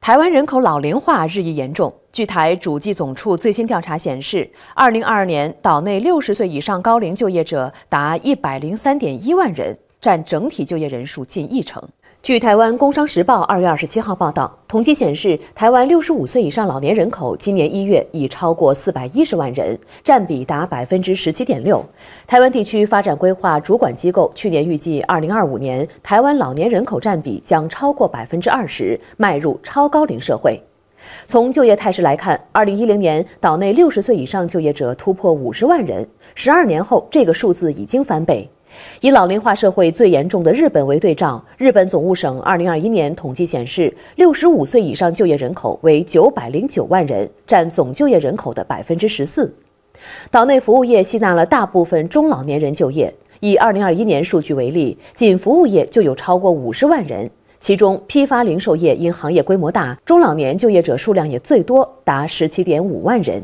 台湾人口老龄化日益严重。据台主计总处最新调查显示，二零二二年岛内六十岁以上高龄就业者达一百零三点一万人。占整体就业人数近一成。据台湾《工商时报》二月二十七号报道，统计显示，台湾六十五岁以上老年人口今年一月已超过四百一十万人，占比达百分之十七点六。台湾地区发展规划主管机构去年预计，二零二五年台湾老年人口占比将超过百分之二十，迈入超高龄社会。从就业态势来看，二零一零年岛内六十岁以上就业者突破五十万人，十二年后这个数字已经翻倍。以老龄化社会最严重的日本为对照，日本总务省2021年统计显示，65岁以上就业人口为909万人，占总就业人口的14%。岛内服务业吸纳了大部分中老年人就业。以2021年数据为例，仅服务业就有超过50万人，其中批发零售业因行业规模大，中老年就业者数量也最多，达17.5万人。